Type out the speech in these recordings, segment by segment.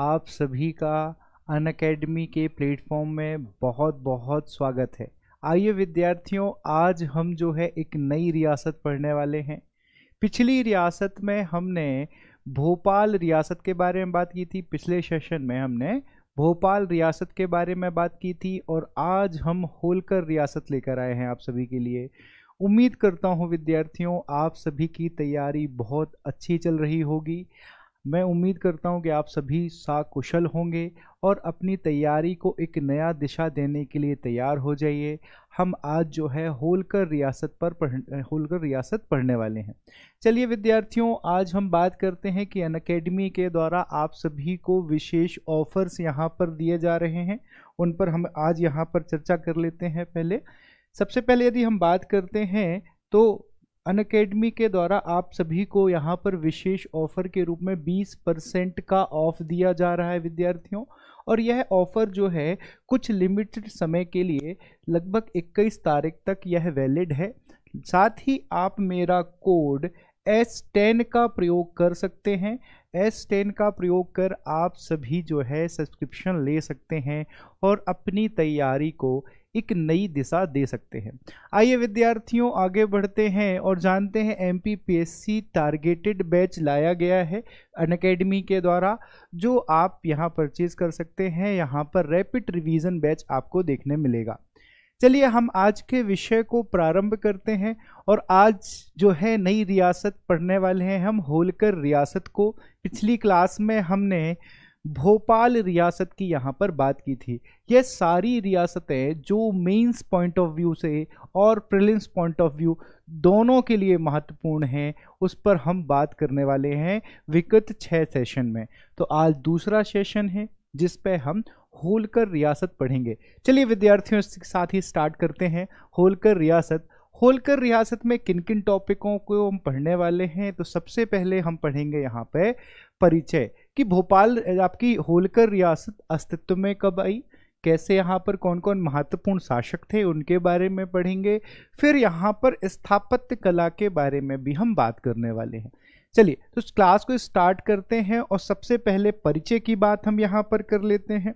आप सभी का अन अकेडमी के प्लेटफॉर्म में बहुत बहुत स्वागत है आइए विद्यार्थियों आज हम जो है एक नई रियासत पढ़ने वाले हैं पिछली रियासत में हमने भोपाल रियासत के बारे में बात की थी पिछले सेशन में हमने भोपाल रियासत के बारे में बात की थी और आज हम होलकर रियासत लेकर आए हैं आप सभी के लिए उम्मीद करता हूँ विद्यार्थियों आप सभी की तैयारी बहुत अच्छी चल रही होगी मैं उम्मीद करता हूं कि आप सभी साकुशल होंगे और अपनी तैयारी को एक नया दिशा देने के लिए तैयार हो जाइए हम आज जो है होलकर रियासत पर पढ़ होलकर रियासत पढ़ने वाले हैं चलिए विद्यार्थियों आज हम बात करते हैं कि अन अकेडमी के द्वारा आप सभी को विशेष ऑफर्स यहाँ पर दिए जा रहे हैं उन पर हम आज यहाँ पर चर्चा कर लेते हैं पहले सबसे पहले यदि हम बात करते हैं तो अनकेडमी के द्वारा आप सभी को यहाँ पर विशेष ऑफर के रूप में 20 परसेंट का ऑफ दिया जा रहा है विद्यार्थियों और यह ऑफर जो है कुछ लिमिटेड समय के लिए लगभग 21 तारीख तक यह वैलिड है साथ ही आप मेरा कोड एस टेन का प्रयोग कर सकते हैं एस टेन का प्रयोग कर आप सभी जो है सब्सक्रिप्शन ले सकते हैं और अपनी तैयारी को एक नई दिशा दे सकते हैं आइए विद्यार्थियों आगे बढ़ते हैं और जानते हैं एम पी टारगेटेड बैच लाया गया है अन अकेडमी के द्वारा जो आप यहाँ परचेज कर सकते हैं यहाँ पर रैपिड रिवीजन बैच आपको देखने मिलेगा चलिए हम आज के विषय को प्रारंभ करते हैं और आज जो है नई रियासत पढ़ने वाले हैं हम होलकर रियासत को पिछली क्लास में हमने भोपाल रियासत की यहाँ पर बात की थी ये सारी रियासतें जो मेंस पॉइंट ऑफ व्यू से और प्रिलिम्स पॉइंट ऑफ व्यू दोनों के लिए महत्वपूर्ण हैं उस पर हम बात करने वाले हैं विगत छः सेशन में तो आज दूसरा सेशन है जिस पे हम होलकर रियासत पढ़ेंगे चलिए विद्यार्थियों इसके साथ ही स्टार्ट करते हैं होलकर रियासत होलकर रियासत में किन किन टॉपिकों को हम पढ़ने वाले हैं तो सबसे पहले हम पढ़ेंगे यहाँ पे परिचय कि भोपाल आपकी होलकर रियासत अस्तित्व में कब आई कैसे यहाँ पर कौन कौन महत्वपूर्ण शासक थे उनके बारे में पढ़ेंगे फिर यहाँ पर स्थापत्य कला के बारे में भी हम बात करने वाले हैं चलिए तो इस क्लास को स्टार्ट करते हैं और सबसे पहले परिचय की बात हम यहाँ पर कर लेते हैं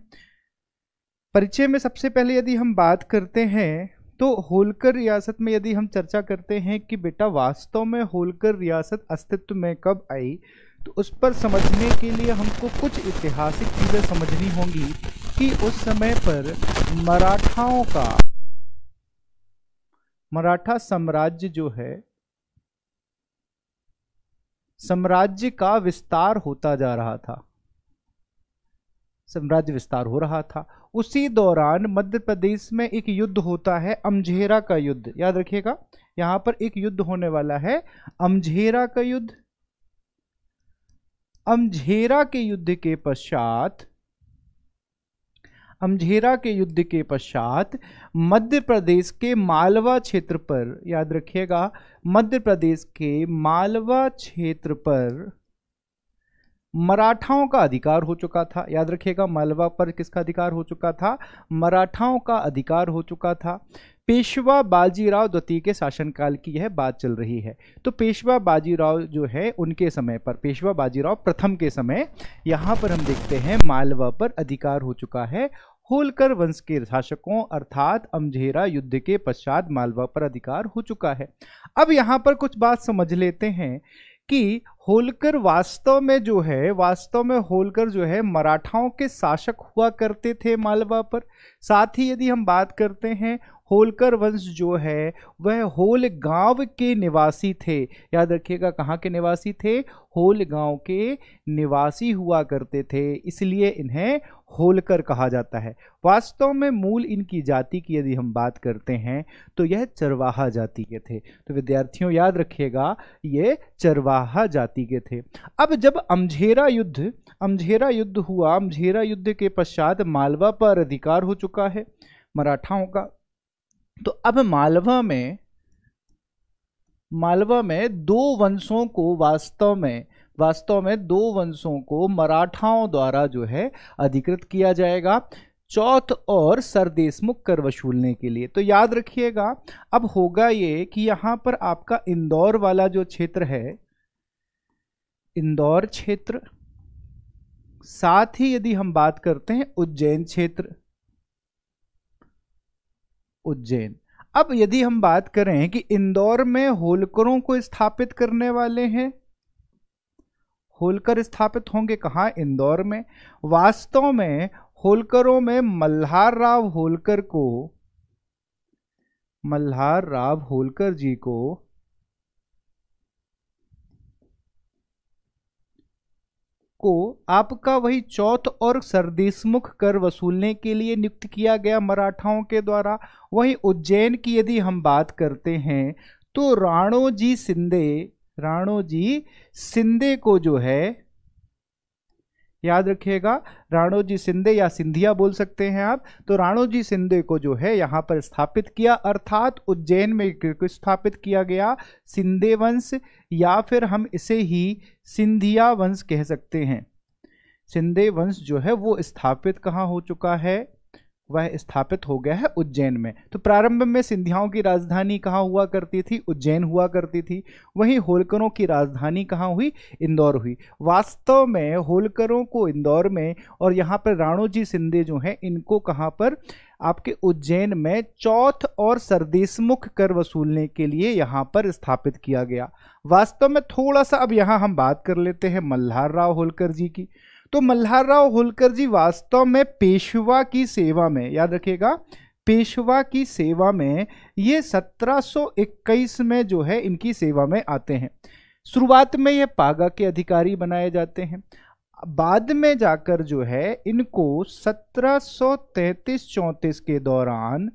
परिचय में सबसे पहले यदि हम बात करते हैं तो होलकर रियासत में यदि हम चर्चा करते हैं कि बेटा वास्तव में होलकर रियासत अस्तित्व में कब आई तो उस पर समझने के लिए हमको कुछ ऐतिहासिक चीज़ें समझनी होंगी कि उस समय पर मराठाओं का मराठा साम्राज्य जो है साम्राज्य का विस्तार होता जा रहा था साम्राज्य विस्तार हो रहा था उसी दौरान मध्य प्रदेश में एक युद्ध होता है अमझेरा का युद्ध याद रखिएगा यहां पर एक युद्ध होने वाला है अमझेरा का युद्ध अमझेरा के युद्ध के पश्चात अमझेरा के युद्ध के पश्चात मध्य प्रदेश के मालवा क्षेत्र पर याद रखिएगा मध्य प्रदेश के मालवा क्षेत्र पर मराठाओं का अधिकार हो चुका था याद रखिएगा मालवा पर किसका अधिकार हो चुका था मराठाओं का अधिकार हो चुका था पेशवा बाजीराव द्वितीय के शासनकाल की यह बात चल रही है तो पेशवा बाजीराव जो है उनके समय पर पेशवा बाजीराव प्रथम के समय यहाँ पर हम देखते हैं मालवा पर अधिकार हो चुका है होलकर वंश के शासकों अर्थात अमझेरा युद्ध के पश्चात मालवा पर अधिकार हो चुका है अब यहाँ पर कुछ बात समझ लेते हैं कि होलकर वास्तव में जो है वास्तव में होलकर जो है मराठाओं के शासक हुआ करते थे मालवा पर साथ ही यदि हम बात करते हैं होलकर वंश जो है वह होल गांव के निवासी थे याद रखिएगा कहाँ के निवासी थे होल गांव के निवासी हुआ करते थे इसलिए इन्हें होलकर कहा जाता है वास्तव में मूल इनकी जाति की यदि हम बात करते हैं तो यह चरवाहा जाति के थे तो विद्यार्थियों याद रखिएगा ये चरवाहा जाति के थे अब जब अमझेरा युद्ध अमझेरा युद्ध हुआ अमझेरा युद्ध के पश्चात मालवा पर अधिकार हो चुका है मराठाओं का तो अब मालवा में मालवा में दो वंशों को वास्तव में वास्तव में दो वंशों को मराठाओं द्वारा जो है अधिकृत किया जाएगा चौथ और सरदेशमुख कर वसूलने के लिए तो याद रखिएगा अब होगा ये कि यहां पर आपका इंदौर वाला जो क्षेत्र है इंदौर क्षेत्र साथ ही यदि हम बात करते हैं उज्जैन क्षेत्र उज्जैन अब यदि हम बात करें कि इंदौर में होलकरों को स्थापित करने वाले हैं होलकर स्थापित होंगे कहाँ इंदौर में वास्तव में होलकरों में मल्हार राव होलकर को मल्हार राव होलकर जी को को आपका वही चौथ और सरदेशमुख कर वसूलने के लिए नियुक्त किया गया मराठाओं के द्वारा वहीं उज्जैन की यदि हम बात करते हैं तो राणो जी सिंधे राणो जी सिंधे को जो है याद रखिएगा राणोजी सिंधे या सिंधिया बोल सकते हैं आप तो राणोजी सिंधे को जो है यहाँ पर स्थापित किया अर्थात उज्जैन में स्थापित किया गया सिंधे वंश या फिर हम इसे ही सिंधिया वंश कह सकते हैं सिंधे वंश जो है वो स्थापित कहाँ हो चुका है वह स्थापित हो गया है उज्जैन में तो प्रारंभ में सिंधियाओं की राजधानी कहाँ हुआ करती थी उज्जैन हुआ करती थी वहीं होलकरों की राजधानी कहाँ हुई इंदौर हुई वास्तव में होलकरों को इंदौर में और यहाँ पर राणोजी सिंधे जो हैं इनको कहाँ पर आपके उज्जैन में चौथ और सरदेशमुख कर वसूलने के लिए यहाँ पर स्थापित किया गया वास्तव में थोड़ा सा अब यहाँ हम बात कर लेते हैं मल्हार राव होलकर जी की तो मल्हार राव होलकर जी वास्तव में पेशवा की सेवा में याद रखिएगा पेशवा की सेवा में ये 1721 में जो है इनकी सेवा में आते हैं शुरुआत में ये पागा के अधिकारी बनाए जाते हैं बाद में जाकर जो है इनको 1733-34 के दौरान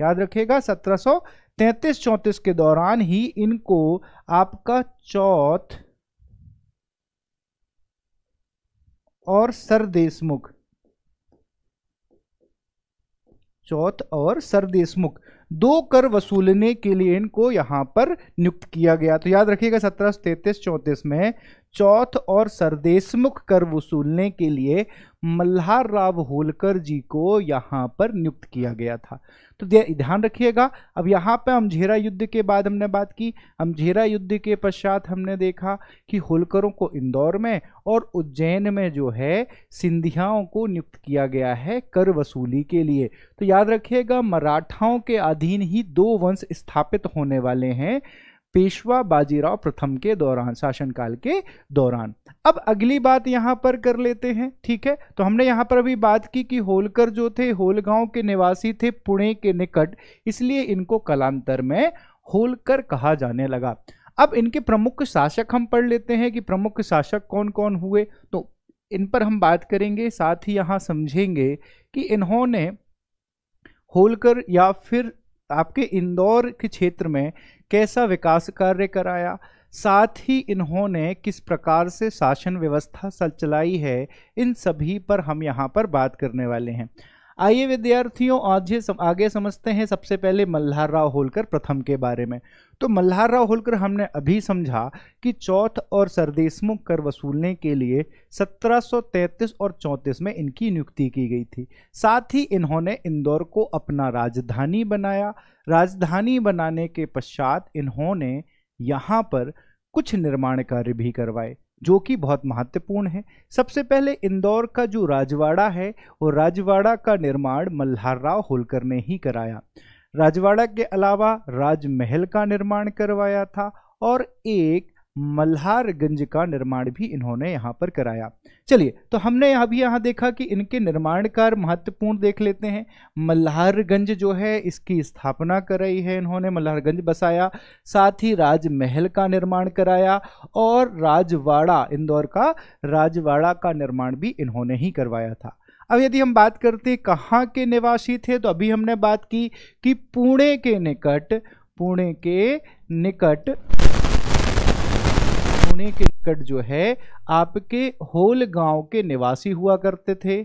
याद रखिएगा 1733-34 के दौरान ही इनको आपका चौथ और सर देशमुख चौथ और सर देशमुख दो कर वसूलने के लिए इनको यहां पर नियुक्त किया गया तो याद रखिएगा सत्रह सौ तैतीस चौंतीस में चौथ और सरदेशमुख कर वसूलने के लिए मल्हार राव होलकर जी को यहाँ पर नियुक्त किया गया था तो ध्यान रखिएगा अब यहाँ पर अमझेरा युद्ध के बाद हमने बात की अमझेरा युद्ध के पश्चात हमने देखा कि होलकरों को इंदौर में और उज्जैन में जो है सिंधियाओं को नियुक्त किया गया है कर वसूली के लिए तो याद रखिएगा मराठाओं के अधीन ही दो वंश स्थापित होने वाले हैं पेशवा बाजीराव प्रथम के दौरान शासनकाल के दौरान अब अगली बात यहाँ पर कर लेते हैं ठीक है तो हमने यहाँ पर अभी बात की कि होलकर जो थे होलगांव के निवासी थे पुणे के निकट इसलिए इनको कलांतर में होलकर कहा जाने लगा अब इनके प्रमुख शासक हम पढ़ लेते हैं कि प्रमुख शासक कौन कौन हुए तो इन पर हम बात करेंगे साथ ही यहाँ समझेंगे कि इन्होंने होलकर या फिर आपके इंदौर के क्षेत्र में कैसा विकास कार्य कराया साथ ही इन्होंने किस प्रकार से शासन व्यवस्था चलाई है इन सभी पर हम यहाँ पर बात करने वाले हैं आइए विद्यार्थियों आज सम, आगे समझते हैं सबसे पहले मल्हार राव होलकर प्रथम के बारे में तो मल्हार राव होलकर हमने अभी समझा कि चौथ और सरदेशमुख कर वसूलने के लिए 1733 और 34 में इनकी नियुक्ति की गई थी साथ ही इन्होंने इंदौर को अपना राजधानी बनाया राजधानी बनाने के पश्चात इन्होंने यहाँ पर कुछ निर्माण कार्य भी करवाए जो कि बहुत महत्वपूर्ण है सबसे पहले इंदौर का जो राजवाड़ा है वो राजवाड़ा का निर्माण मल्हार राव होलकर ने ही कराया राजवाड़ा के अलावा राजमहल का निर्माण करवाया था और एक मल्हारगंज का निर्माण भी इन्होंने यहाँ पर कराया चलिए तो हमने अभी यहाँ देखा कि इनके निर्माण कार्य महत्वपूर्ण देख लेते हैं मल्हारगंज जो है इसकी स्थापना कराई है इन्होंने मल्हारगंज बसाया साथ ही राजमहल का निर्माण कराया और राजवाड़ा इंदौर का राजवाड़ा का निर्माण भी इन्होंने ही करवाया था अब यदि हम बात करते कहाँ के निवासी थे तो अभी हमने बात की कि पुणे के निकट पुणे के निकट निकट जो है आपके होल गांव के निवासी हुआ करते थे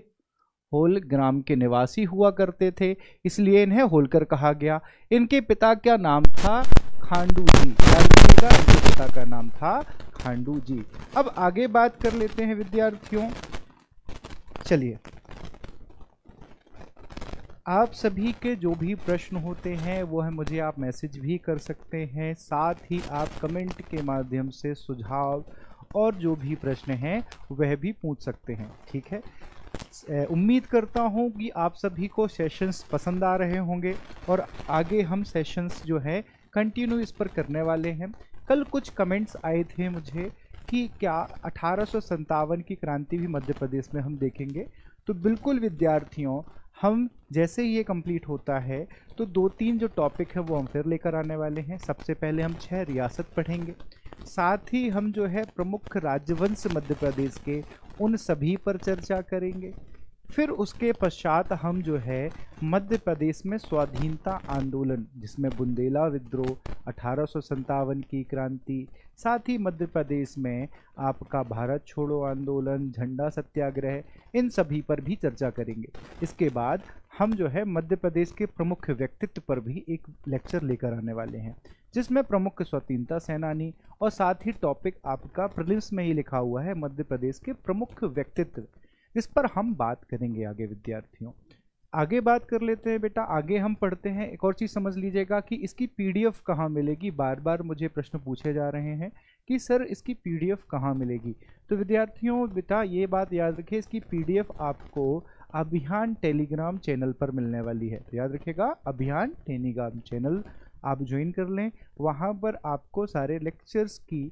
होल ग्राम के निवासी हुआ करते थे इसलिए इन्हें होलकर कहा गया इनके पिता क्या नाम था खांडू जी का इनके पिता का नाम था खांडू जी अब आगे बात कर लेते हैं विद्यार्थियों चलिए आप सभी के जो भी प्रश्न होते हैं वो है मुझे आप मैसेज भी कर सकते हैं साथ ही आप कमेंट के माध्यम से सुझाव और जो भी प्रश्न हैं वह भी पूछ सकते हैं ठीक है उम्मीद करता हूँ कि आप सभी को सेशंस पसंद आ रहे होंगे और आगे हम सेशंस जो है कंटिन्यू इस पर करने वाले हैं कल कुछ कमेंट्स आए थे मुझे कि क्या अठारह की क्रांति भी मध्य प्रदेश में हम देखेंगे तो बिल्कुल विद्यार्थियों हम जैसे ही ये कंप्लीट होता है तो दो तीन जो टॉपिक है वो हम फिर लेकर आने वाले हैं सबसे पहले हम छह रियासत पढ़ेंगे साथ ही हम जो है प्रमुख राजवंश मध्य प्रदेश के उन सभी पर चर्चा करेंगे फिर उसके पश्चात हम जो है मध्य प्रदेश में स्वाधीनता आंदोलन जिसमें बुंदेला विद्रोह अठारह की क्रांति साथ ही मध्य प्रदेश में आपका भारत छोड़ो आंदोलन झंडा सत्याग्रह इन सभी पर भी चर्चा करेंगे इसके बाद हम जो है मध्य प्रदेश के प्रमुख व्यक्तित्व पर भी एक लेक्चर लेकर आने वाले हैं जिसमें प्रमुख स्वतंत्रता सेनानी और साथ ही टॉपिक आपका प्रिलिम्स में ही लिखा हुआ है मध्य प्रदेश के प्रमुख व्यक्तित्व इस पर हम बात करेंगे आगे विद्यार्थियों आगे बात कर लेते हैं बेटा आगे हम पढ़ते हैं एक और चीज़ समझ लीजिएगा कि इसकी पीडीएफ कहाँ मिलेगी बार बार मुझे प्रश्न पूछे जा रहे हैं कि सर इसकी पीडीएफ कहाँ मिलेगी तो विद्यार्थियों बेटा ये बात याद रखिए इसकी पीडीएफ आपको अभियान टेलीग्राम चैनल पर मिलने वाली है तो याद रखिएगा अभियान टेलीग्राम चैनल आप ज्वाइन कर लें वहाँ पर आपको सारे लेक्चर्स की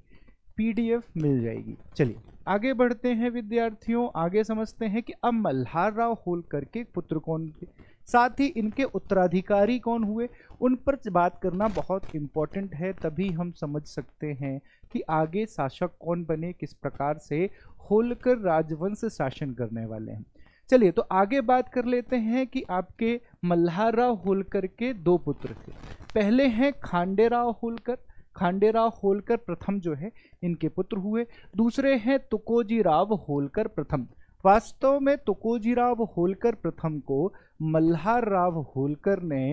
पीडीएफ मिल जाएगी चलिए आगे बढ़ते हैं विद्यार्थियों आगे समझते हैं कि अब मल्हार राव होलकर के पुत्र कौन थे साथ ही इनके उत्तराधिकारी कौन हुए उन पर बात करना बहुत इम्पॉर्टेंट है तभी हम समझ सकते हैं कि आगे शासक कौन बने किस प्रकार से होलकर राजवंश शासन करने वाले हैं चलिए तो आगे बात कर लेते हैं कि आपके मल्हार राव होलकर के दो पुत्र थे पहले हैं खांडे राव होलकर खांडेराव होलकर प्रथम जो है इनके पुत्र हुए दूसरे हैं तुकोजीराव होलकर प्रथम वास्तव में तुकोजीराव होलकर प्रथम को मल्हार राव होलकर ने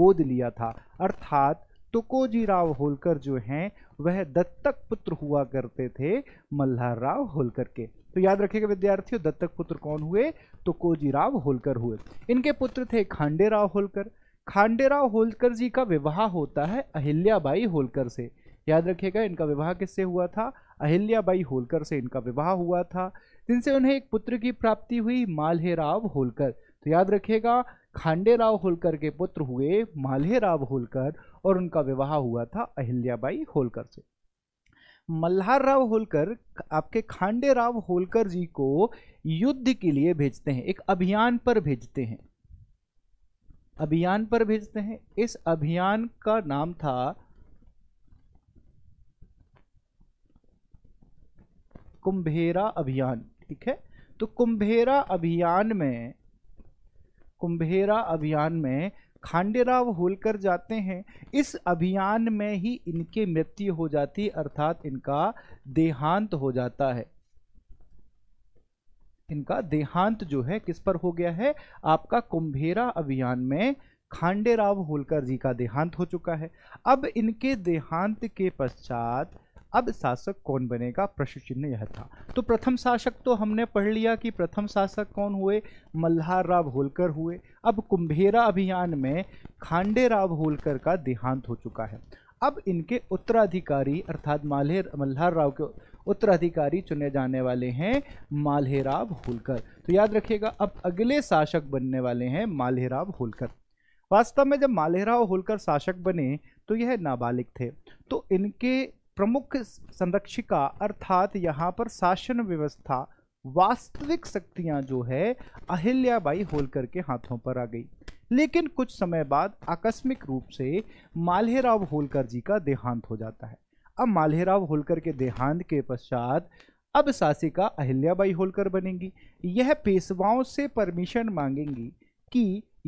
गोद लिया था अर्थात तुकोजीराव होलकर जो हैं वह दत्तक पुत्र हुआ करते थे मल्हार राव होलकर के तो याद रखिएगा विद्यार्थियों दत्तक पुत्र कौन हुए तुकोजीराव होलकर हुए इनके पुत्र थे खांडेराव होलकर खांडेराव होलकर जी का विवाह होता है अहिल्याबाई होलकर से याद रखिएगा इनका विवाह किससे हुआ था अहिल्याबाई होलकर से इनका विवाह हुआ था जिनसे उन्हें एक पुत्र की प्राप्ति हुई माल्हेराव होलकर तो याद रखिएगा खांडेराव होलकर के पुत्र हुए माल्हेराव होलकर और उनका विवाह हुआ था अहिल्याबाई होलकर से मल्हार राव होलकर आपके खांडेराव होलकर जी को युद्ध के लिए भेजते हैं एक अभियान पर भेजते हैं अभियान पर भेजते हैं इस अभियान का नाम था कुंभेरा अभियान ठीक है तो कुंभेरा अभियान में कुंभेरा अभियान में खांडेराव होलकर जाते हैं इस अभियान में ही इनकी मृत्यु हो जाती अर्थात इनका देहांत हो जाता है इनका देहांत जो है किस पर हो गया है आपका कुंभेरा अभियान में खांडे राव होलकर जी का देहांत हो चुका है अब इनके देहांत के पश्चात अब शासक कौन बनेगा प्रश्न चिन्ह यह था तो प्रथम शासक तो हमने पढ़ लिया कि प्रथम शासक कौन हुए मल्हार राव होलकर हुए अब कुंभेरा अभियान में खांडे राव होलकर का देहांत हो चुका है अब इनके उत्तराधिकारी अर्थात माल्हे मल्हार राव के उत्तराधिकारी चुने जाने वाले हैं माल्हेराव होलकर तो याद रखिएगा अब अगले शासक बनने वाले हैं माल्हेराव होलकर वास्तव में जब माल्हेराव होलकर शासक बने तो यह नाबालिग थे तो इनके प्रमुख संरक्षिका अर्थात यहाँ पर शासन व्यवस्था वास्तविक शक्तियाँ जो है अहिल्याबाई होलकर के हाथों पर आ गई लेकिन कुछ समय बाद आकस्मिक रूप से माल्हेराव होलकर जी का देहांत हो जाता है अब मालेराव होलकर के देहांत के पश्चात अब शासिका अहिल्याबाई होलकर बनेंगी यह पेशवाओं से परमिशन मांगेंगी कि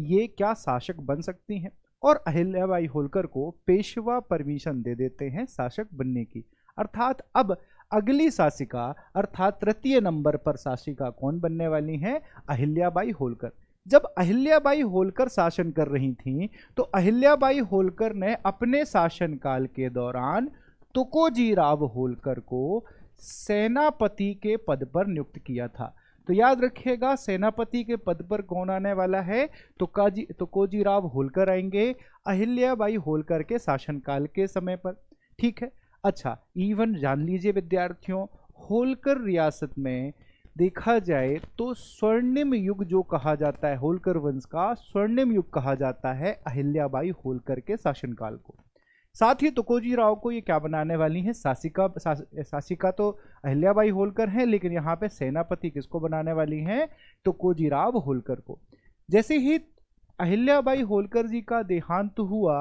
ये क्या शासक बन सकती हैं और अहिल्याबाई होलकर को पेशवा परमिशन दे देते हैं शासक बनने की अर्थात अब अगली शासिका अर्थात तृतीय नंबर पर शासिका कौन बनने वाली हैं अहिल्याबाई होलकर जब अहिल्याबाई होलकर शासन कर रही थीं तो अहिल्याबाई होलकर ने अपने शासनकाल के दौरान तुकोजी राव होलकर को सेनापति के पद पर नियुक्त किया था तो याद रखिएगा सेनापति के पद पर कौन आने वाला है तुकाजी तुकोजी राव होलकर आएंगे अहिल्याबाई होलकर के शासनकाल के समय पर ठीक है अच्छा इवन जान लीजिए विद्यार्थियों होलकर रियासत में देखा जाए तो स्वर्णिम युग जो कहा जाता है होलकर वंश का स्वर्णिम युग कहा जाता है अहिल्याबाई होलकर के शासनकाल को साथ ही तुकोजी राव को ये क्या बनाने वाली हैं सासिका सास, सासिका तो अहिल्याबाई होलकर हैं लेकिन यहाँ पे सेनापति किसको बनाने वाली हैं तुकोजी राव होलकर को जैसे ही अहिल्याबाई होलकर जी का देहांत हुआ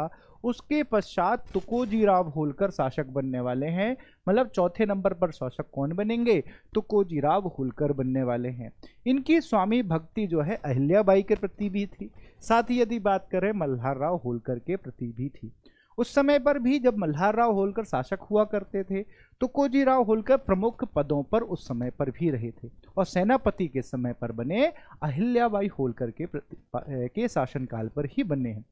उसके पश्चात तुकोजी राव होलकर शासक बनने वाले हैं मतलब चौथे नंबर पर शासक कौन बनेंगे तुकोजी राव होलकर बनने वाले हैं इनकी स्वामी भक्ति जो है अहिल्याबाई के प्रति भी थी साथ ही यदि बात करें मल्हार राव होलकर के प्रति भी थी उस समय पर भी जब मल्हार राव होलकर शासक हुआ करते थे तो राव होलकर प्रमुख पदों पर उस समय पर भी रहे थे और सेनापति के समय पर बने अहिल्याबाई होलकर के के शासनकाल पर ही बने हैं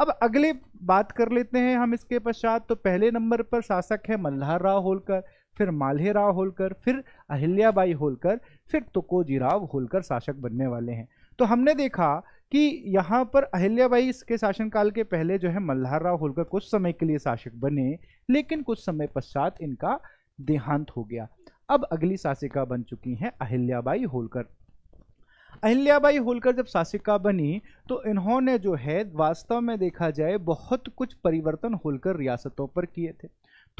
अब अगले बात कर लेते हैं हम इसके पश्चात तो पहले नंबर पर शासक है मल्हार राव होलकर फिर माल्हे राव होलकर फिर अहिल्याबाई होलकर फिर तो राव होलकर शासक बनने वाले हैं तो हमने देखा कि यहाँ पर अहिल्याबाई के शासनकाल के पहले जो है मल्हार राव होलकर कुछ समय के लिए शासक बने लेकिन कुछ समय पश्चात इनका देहांत हो गया अब अगली शासिका बन चुकी हैं अहिल्याबाई होलकर अहिल्याबाई होलकर जब शासिका बनी तो इन्होंने जो है वास्तव में देखा जाए बहुत कुछ परिवर्तन होलकर रियासतों पर किए थे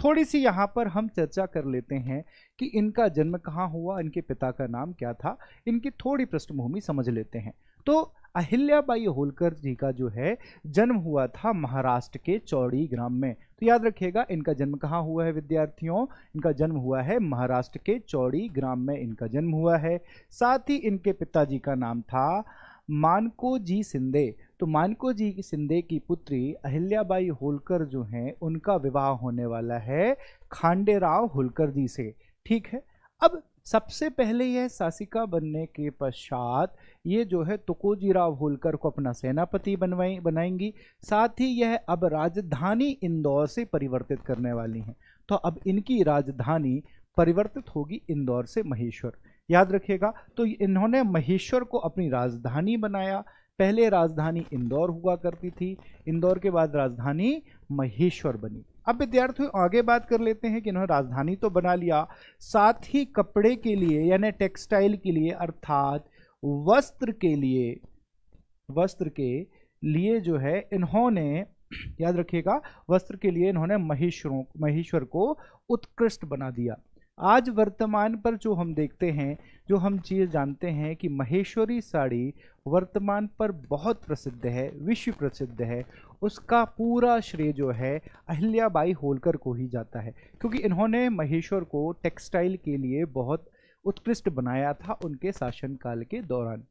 थोड़ी सी यहाँ पर हम चर्चा कर लेते हैं कि इनका जन्म कहाँ हुआ इनके पिता का नाम क्या था इनकी थोड़ी पृष्ठभूमि समझ लेते हैं तो अहिल्याबाई होलकर जी का जो है जन्म हुआ था महाराष्ट्र के चौड़ी ग्राम में तो याद रखिएगा इनका जन्म कहाँ हुआ है विद्यार्थियों इनका जन्म हुआ है महाराष्ट्र के चौड़ी ग्राम में इनका जन्म हुआ है साथ ही इनके पिताजी का नाम था मानको जी सिंधे तो मानको जी की सिंधे की पुत्री अहिल्याबाई होलकर जो हैं उनका विवाह होने वाला है खांडेराव होलकर जी से ठीक है अब सबसे पहले यह शासिका बनने के पश्चात ये जो है तुकोजीराव होलकर को अपना सेनापति बनवाई बनाएंगी साथ ही यह अब राजधानी इंदौर से परिवर्तित करने वाली हैं तो अब इनकी राजधानी परिवर्तित होगी इंदौर से महेश्वर याद रखिएगा तो इन्होंने महेश्वर को अपनी राजधानी बनाया पहले राजधानी इंदौर हुआ करती थी इंदौर के बाद राजधानी महेश्वर बनी अब विद्यार्थियों आगे बात कर लेते हैं कि इन्होंने राजधानी तो बना लिया साथ ही कपड़े के लिए यानी टेक्सटाइल के लिए अर्थात वस्त्र के लिए वस्त्र के लिए जो है इन्होंने याद रखिएगा वस्त्र के लिए इन्होंने महेश्वरों महेश्वर को उत्कृष्ट बना दिया आज वर्तमान पर जो हम देखते हैं जो हम चीज़ जानते हैं कि महेश्वरी साड़ी वर्तमान पर बहुत प्रसिद्ध है विश्व प्रसिद्ध है उसका पूरा श्रेय जो है अहिल्याबाई होलकर को ही जाता है क्योंकि इन्होंने महेश्वर को टेक्सटाइल के लिए बहुत उत्कृष्ट बनाया था उनके शासनकाल के दौरान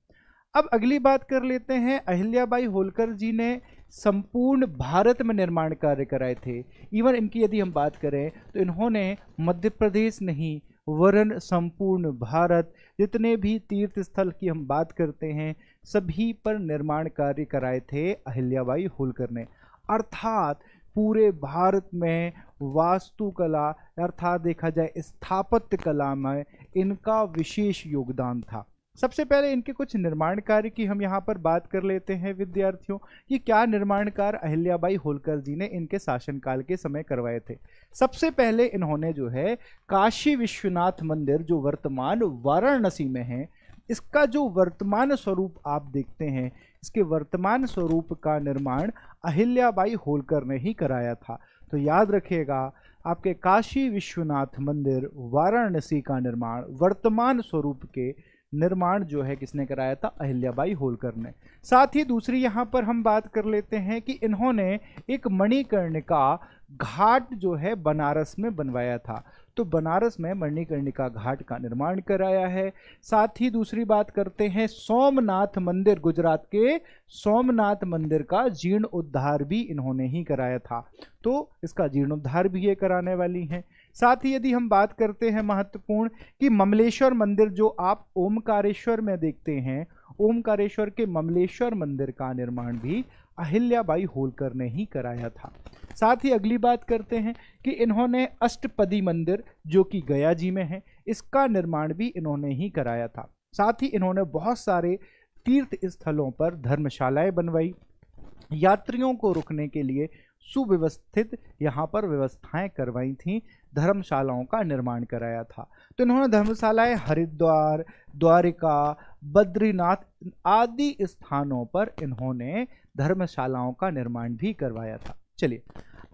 अब अगली बात कर लेते हैं अहिल्याबाई होलकर जी ने संपूर्ण भारत में निर्माण कार्य कराए थे इवन इनकी यदि हम बात करें तो इन्होंने मध्य प्रदेश नहीं वरण संपूर्ण भारत जितने भी तीर्थ स्थल की हम बात करते हैं सभी पर निर्माण कार्य कराए थे अहिल्याबाई होलकर ने अर्थात पूरे भारत में वास्तुकला अर्थात देखा जाए स्थापत्य कला में इनका विशेष योगदान था सबसे पहले इनके कुछ निर्माण कार्य की हम यहाँ पर बात कर लेते हैं विद्यार्थियों कि क्या निर्माण कार्य अहिल्याबाई होलकर जी ने इनके शासनकाल के समय करवाए थे सबसे पहले इन्होंने जो है काशी विश्वनाथ मंदिर जो वर्तमान वाराणसी में है इसका जो वर्तमान स्वरूप आप देखते हैं इसके वर्तमान स्वरूप का निर्माण अहिल्याबाई होलकर ने ही कराया था तो याद रखिएगा आपके काशी विश्वनाथ मंदिर वाराणसी का निर्माण वर्तमान स्वरूप के निर्माण जो है किसने कराया था अहिल्याबाई होलकर ने साथ ही दूसरी यहाँ पर हम बात कर लेते हैं कि इन्होंने एक मणिकर्णिका घाट जो है बनारस में बनवाया था तो बनारस में मणिकर्णिका घाट का निर्माण कराया है साथ ही दूसरी बात करते हैं सोमनाथ मंदिर गुजरात के सोमनाथ मंदिर का जीर्ण उद्धार भी इन्होंने ही कराया था तो इसका जीर्णोद्धार भी ये कराने वाली हैं साथ ही यदि हम बात करते हैं महत्वपूर्ण कि ममलेश्वर मंदिर जो आप ओमकारेश्वर में देखते हैं ओमकारेश्वर के ममलेश्वर मंदिर का निर्माण भी अहिल्याबाई होलकर ने ही कराया था साथ ही अगली बात करते हैं कि इन्होंने अष्टपदी मंदिर जो कि गया जी में है इसका निर्माण भी इन्होंने ही कराया था साथ ही इन्होंने बहुत सारे तीर्थ स्थलों पर धर्मशालाएं बनवाई यात्रियों को रुकने के लिए सुव्यवस्थित यहाँ पर व्यवस्थाएं करवाई थी धर्मशालाओं का निर्माण कराया था तो इन्होंने धर्मशालाएं हरिद्वार द्वारिका बद्रीनाथ आदि स्थानों पर इन्होंने धर्मशालाओं का निर्माण भी करवाया था चलिए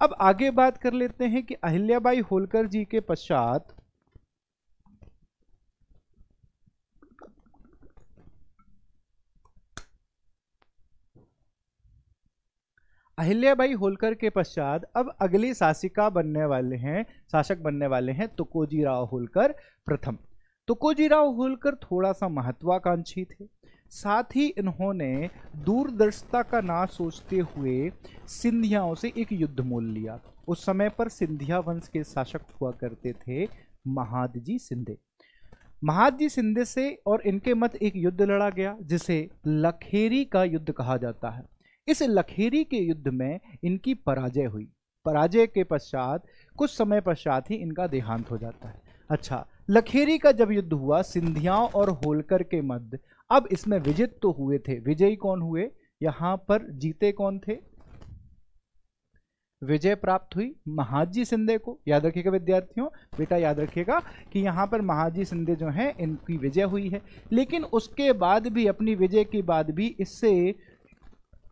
अब आगे बात कर लेते हैं कि अहिल्याबाई होलकर जी के पश्चात अहिल्याबाई होलकर के पश्चात अब अगली शासिका बनने वाले हैं शासक बनने वाले हैं तुकोजी राव होलकर प्रथम तुकोजी राव होलकर थोड़ा सा महत्वाकांक्षी थे साथ ही इन्होंने दूरदर्शिता का ना सोचते हुए सिंधियाओं से एक युद्ध मोल लिया उस समय पर सिंधिया वंश के शासक हुआ करते थे महादजी सिंधे महादजी सिंधे से और इनके मत एक युद्ध लड़ा गया जिसे लखेरी का युद्ध कहा जाता है इस लखेरी के युद्ध में इनकी पराजय हुई पराजय के पश्चात कुछ समय पश्चात ही इनका देहांत हो जाता है अच्छा लखेरी का जब युद्ध हुआ सिंधियाओं और होलकर के मध्य अब इसमें विजित तो हुए थे विजयी कौन हुए यहां पर जीते कौन थे विजय प्राप्त हुई महाजी सिंधे को याद रखिएगा विद्यार्थियों बेटा याद रखिएगा कि यहां पर महाजी सिंधे जो हैं इनकी विजय हुई है लेकिन उसके बाद भी अपनी विजय के बाद भी इससे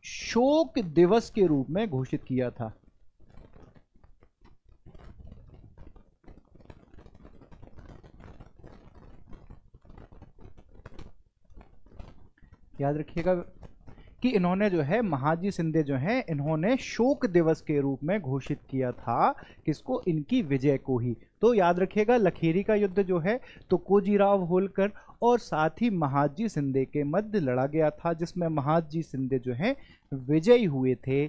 शोक दिवस के रूप में घोषित किया था याद रखिएगा कि इन्होंने जो है महाजी सिंधे जो हैं इन्होंने शोक दिवस के रूप में घोषित किया था किसको इनकी विजय को ही तो याद रखिएगा लखेरी का युद्ध जो है तो कोजीराव होलकर और साथ ही महाजी सिंधे के मध्य लड़ा गया था जिसमें महाजी सिंधे जो हैं विजयी हुए थे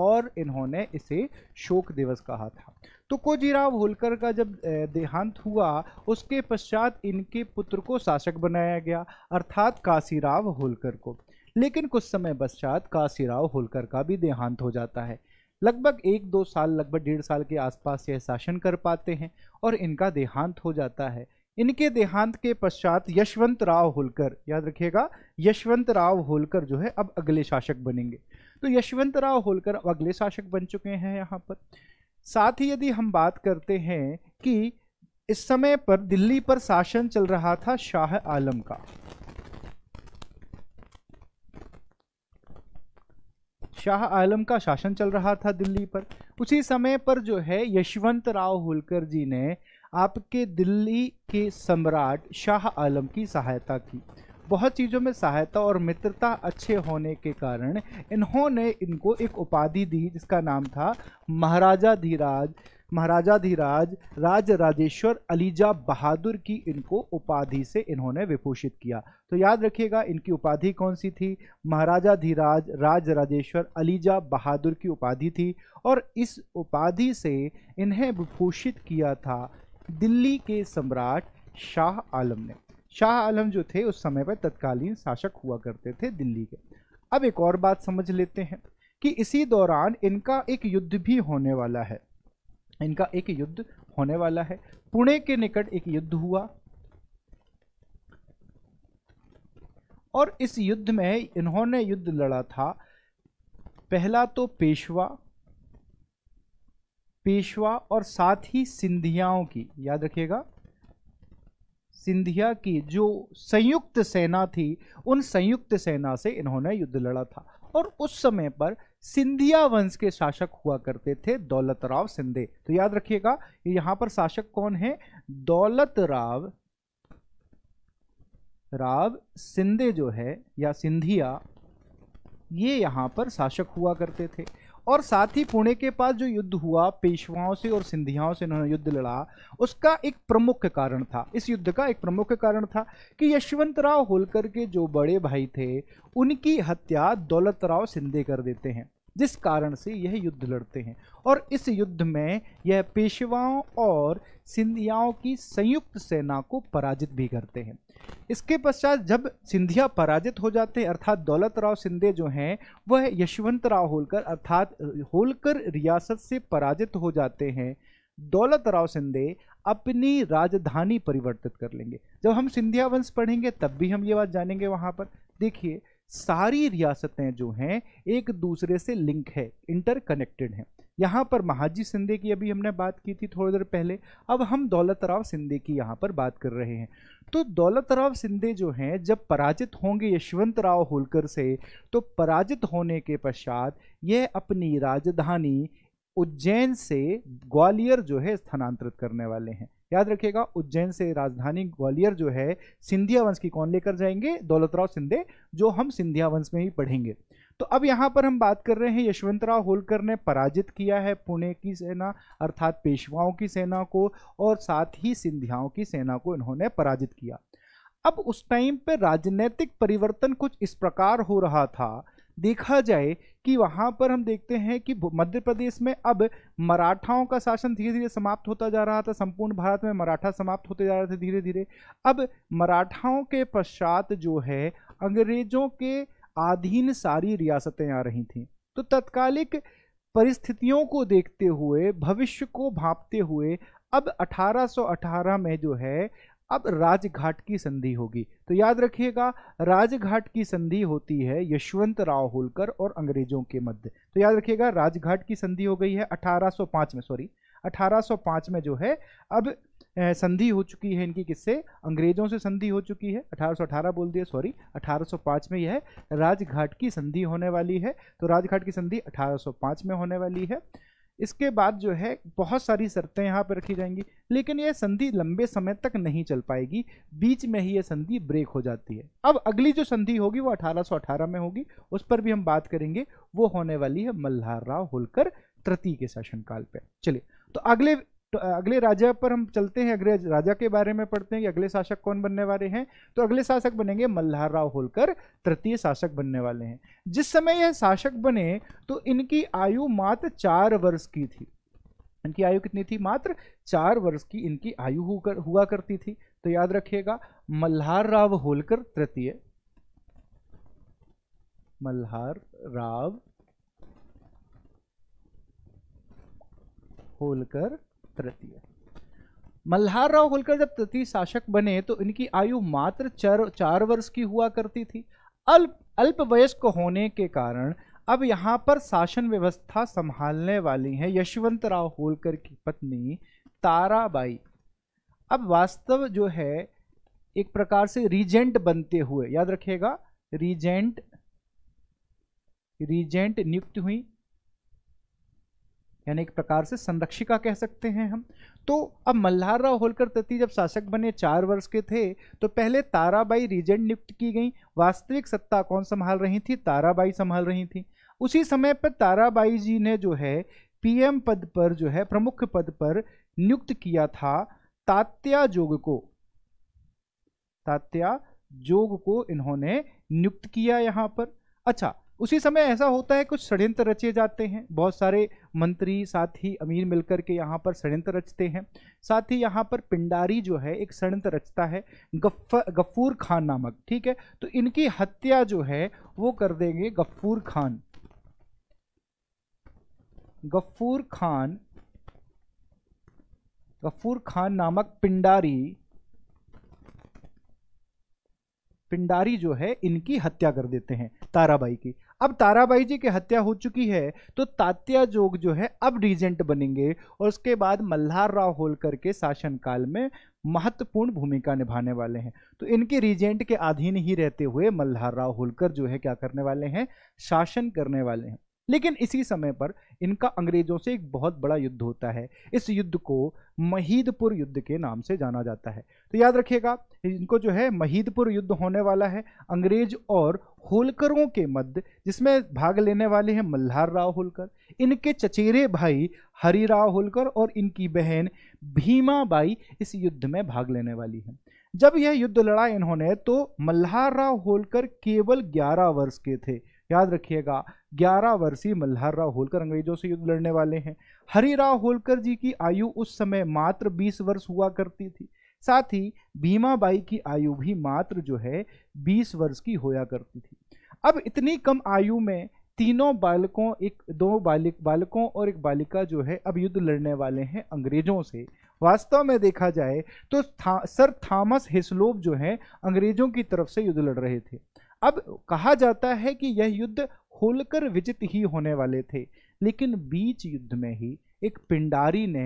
और इन्होंने इसे शोक दिवस कहा था तो कोजीराव होलकर का जब देहांत हुआ उसके पश्चात इनके पुत्र को शासक बनाया गया अर्थात काशीराव होलकर को लेकिन कुछ समय पश्चात काशीराव होलकर का भी देहांत हो जाता है लगभग एक दो साल लगभग डेढ़ साल के आसपास यह शासन कर पाते हैं और इनका देहांत हो जाता है इनके देहांत के पश्चात यशवंत राव होलकर याद रखिएगा यशवंत राव होलकर जो है अब अगले शासक बनेंगे तो यशवंत राव होलकर अब अगले शासक बन चुके हैं यहाँ पर साथ ही यदि हम बात करते हैं कि इस समय पर दिल्ली पर शासन चल रहा था शाह आलम का शाह आलम का शासन चल रहा था दिल्ली पर उसी समय पर जो है यशवंत राव होलकर जी ने आपके दिल्ली के सम्राट शाह आलम की सहायता की बहुत चीज़ों में सहायता और मित्रता अच्छे होने के कारण इन्होंने इनको एक उपाधि दी जिसका नाम था महाराजा धीराज महाराजा धीराज राज राजेश्वर अलीजा बहादुर की इनको उपाधि से इन्होंने विभूषित किया तो याद रखिएगा इनकी उपाधि कौन सी थी महाराजा धीराज राज राजेश्वर अलीजा बहादुर की उपाधि थी और इस उपाधि से इन्हें विभूषित किया था दिल्ली के सम्राट शाह आलम ने शाह आलम जो थे उस समय पर तत्कालीन शासक हुआ करते थे दिल्ली के अब एक और बात समझ लेते हैं कि इसी दौरान इनका एक युद्ध भी होने वाला है इनका एक युद्ध होने वाला है पुणे के निकट एक युद्ध हुआ और इस युद्ध में इन्होंने युद्ध लड़ा था पहला तो पेशवा पेशवा और साथ ही सिंधियाओं की याद रखिएगा सिंधिया की जो संयुक्त सेना थी उन संयुक्त सेना से इन्होंने युद्ध लड़ा था और उस समय पर सिंधिया वंश के शासक हुआ करते थे दौलतराव सिंधे तो याद रखिएगा यहां पर शासक कौन है दौलतराव राव सिंधे जो है या सिंधिया ये यहाँ पर शासक हुआ करते थे और साथ ही पुणे के पास जो युद्ध हुआ पेशवाओं से और सिंधियाओं से उन्होंने युद्ध लड़ा उसका एक प्रमुख कारण था इस युद्ध का एक प्रमुख कारण था कि यशवंतराव होलकर के जो बड़े भाई थे उनकी हत्या दौलतराव सिंधे कर देते हैं जिस कारण से यह युद्ध लड़ते हैं और इस युद्ध में यह पेशवाओं और सिंधियाओं की संयुक्त सेना को पराजित भी करते हैं इसके पश्चात जब सिंधिया पराजित हो जाते हैं अर्थात दौलत राव सिंधे जो हैं वह यशवंत राव होलकर अर्थात होलकर रियासत से पराजित हो जाते हैं दौलत राव सिंधे अपनी राजधानी परिवर्तित कर लेंगे जब हम सिंधिया वंश पढ़ेंगे तब भी हम ये बात जानेंगे वहाँ पर देखिए सारी रियासतें जो हैं एक दूसरे से लिंक है इंटरकनेक्टेड हैं यहाँ पर महाजी सिंधे की अभी हमने बात की थी थोड़ी देर पहले अब हम दौलत राव सिंधे की यहाँ पर बात कर रहे हैं तो दौलत राव सिंधे जो हैं जब पराजित होंगे यशवंत राव होलकर से तो पराजित होने के पश्चात यह अपनी राजधानी उज्जैन से ग्वालियर जो है स्थानांतरित करने वाले हैं याद रखिएगा उज्जैन से राजधानी ग्वालियर जो है सिंधिया वंश की कौन लेकर जाएंगे दौलतराव सिंधे जो हम सिंधिया वंश में ही पढ़ेंगे तो अब यहाँ पर हम बात कर रहे हैं यशवंतराव होलकर ने पराजित किया है पुणे की सेना अर्थात पेशवाओं की सेना को और साथ ही सिंधियाओं की सेना को इन्होंने पराजित किया अब उस टाइम पे राजनीतिक परिवर्तन कुछ इस प्रकार हो रहा था देखा जाए कि वहाँ पर हम देखते हैं कि मध्य प्रदेश में अब मराठाओं का शासन धीरे धीरे समाप्त होता जा रहा था संपूर्ण भारत में मराठा समाप्त होते जा रहे थे धीरे धीरे अब मराठाओं के पश्चात जो है अंग्रेजों के अधीन सारी रियासतें आ रही थीं तो तत्कालिक परिस्थितियों को देखते हुए भविष्य को भांपते हुए अब 1818 में जो है अब राजघाट की संधि होगी तो याद रखिएगा राजघाट की संधि होती है यशवंत राव होलकर और अंग्रेजों के मध्य तो याद रखिएगा राजघाट की संधि हो गई है 1805 में सॉरी 1805 में जो है अब संधि हो चुकी है इनकी किससे अंग्रेजों से संधि हो चुकी है 1818 बोल दिया सॉरी 1805 में यह राजघाट की संधि होने वाली है तो राजघाट की संधि 1805 में होने वाली है इसके बाद जो है बहुत सारी शर्तें यहाँ पर रखी जाएंगी लेकिन यह संधि लंबे समय तक नहीं चल पाएगी बीच में ही यह संधि ब्रेक हो जाती है अब अगली जो संधि होगी वो 1818 में होगी उस पर भी हम बात करेंगे वो होने वाली है मल्हार राव होलकर तृतीय के शासनकाल पे चलिए तो अगले तो अगले राजा पर हम चलते हैं अगले राजा के बारे में पढ़ते हैं कि अगले शासक कौन बनने वाले हैं तो अगले शासक बनेंगे मल्हार राव होलकर तृतीय शासक बनने वाले हैं जिस समय यह शासक बने तो इनकी आयु मात्र चार वर्ष की थी इनकी आयु कितनी थी मात्र चार वर्ष की इनकी आयु हुआ करती थी तो याद रखिएगा मल्हार राव होलकर तृतीय मल्हार राव होलकर तृतीय मल्हार राव होलकर जब तृतीय शासक बने तो इनकी आयु मात्र चार चार वर्ष की हुआ करती थी अल्प अल्प वयस्क होने के कारण अब यहाँ पर शासन व्यवस्था संभालने वाली हैं यशवंत राव होलकर की पत्नी ताराबाई अब वास्तव जो है एक प्रकार से रीजेंट बनते हुए याद रखिएगा रीजेंट रीजेंट नियुक्त हुई यानी एक प्रकार से संरक्षिका कह सकते हैं हम तो अब मल्हार राव होलकर तृतीय जब शासक बने चार वर्ष के थे तो पहले ताराबाई रीजेंट नियुक्त की गई वास्तविक सत्ता कौन संभाल रही थी ताराबाई संभाल रही थी उसी समय पर ताराबाई जी ने जो है पीएम पद पर जो है प्रमुख पद पर नियुक्त किया था तात्या जोग को तात्या जोग को इन्होंने नियुक्त किया यहाँ पर अच्छा उसी समय ऐसा होता है कुछ षड्यंत्र रचे जाते हैं बहुत सारे मंत्री साथ ही अमीर मिलकर के यहाँ पर षड्यंत्र रचते हैं साथ ही यहाँ पर पिंडारी जो है एक षड्यंत्र रचता है गफ गफूर खान नामक ठीक है तो इनकी हत्या जो है वो कर देंगे गफूर खान गफूर खान गफूर खान नामक पिंडारी पिंडारी जो है इनकी हत्या कर देते हैं ताराबाई की अब ताराबाई जी की हत्या हो चुकी है तो तात्या जोग जो है अब रीजेंट बनेंगे और उसके बाद मल्हार राव होलकर के शासनकाल में महत्वपूर्ण भूमिका निभाने वाले हैं तो इनके रीजेंट के अधीन ही रहते हुए मल्हार राव होलकर जो है क्या करने वाले हैं शासन करने वाले हैं लेकिन इसी समय पर इनका अंग्रेजों से एक बहुत बड़ा युद्ध होता है इस युद्ध को महीदपुर युद्ध के नाम से जाना जाता है तो याद रखिएगा इनको जो है महीदपुर युद्ध होने वाला है अंग्रेज और होलकरों के मध्य जिसमें भाग लेने वाले हैं मल्हार राव होलकर इनके चचेरे भाई हरी राव होलकर और इनकी बहन भीमाबाई इस युद्ध में भाग लेने वाली हैं जब यह युद्ध लड़ा इन्होंने तो मल्हार राव होलकर केवल 11 वर्ष के थे याद रखिएगा 11 वर्षीय मल्हार राव होलकर अंग्रेजों से युद्ध लड़ने वाले हैं हरी राव होलकर जी की आयु उस समय मात्र 20 वर्ष हुआ करती थी साथ ही भीमाबाई की आयु भी मात्र जो है 20 वर्ष की होया करती थी अब इतनी कम आयु में तीनों बालकों एक दो बालिक बालकों और एक बालिका जो है अब युद्ध लड़ने वाले हैं अंग्रेजों से वास्तव में देखा जाए तो था, सर थॉमस हिस्लोप जो है अंग्रेजों की तरफ से युद्ध लड़ रहे थे अब कहा जाता है कि यह युद्ध होलकर विजित ही होने वाले थे लेकिन बीच युद्ध में ही एक पिंडारी ने